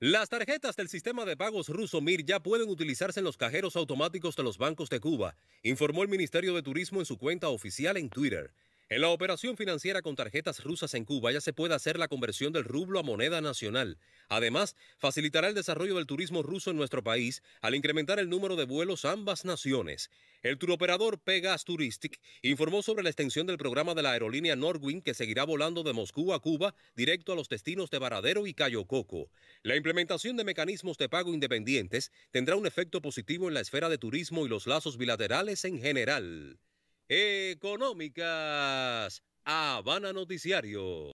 Las tarjetas del sistema de pagos ruso Mir ya pueden utilizarse en los cajeros automáticos de los bancos de Cuba, informó el Ministerio de Turismo en su cuenta oficial en Twitter. En la operación financiera con tarjetas rusas en Cuba ya se puede hacer la conversión del rublo a moneda nacional. Además, facilitará el desarrollo del turismo ruso en nuestro país al incrementar el número de vuelos a ambas naciones. El turoperador Pegas Touristic informó sobre la extensión del programa de la aerolínea Norwin que seguirá volando de Moscú a Cuba directo a los destinos de Varadero y Cayo Coco. La implementación de mecanismos de pago independientes tendrá un efecto positivo en la esfera de turismo y los lazos bilaterales en general económicas. Habana Noticiario.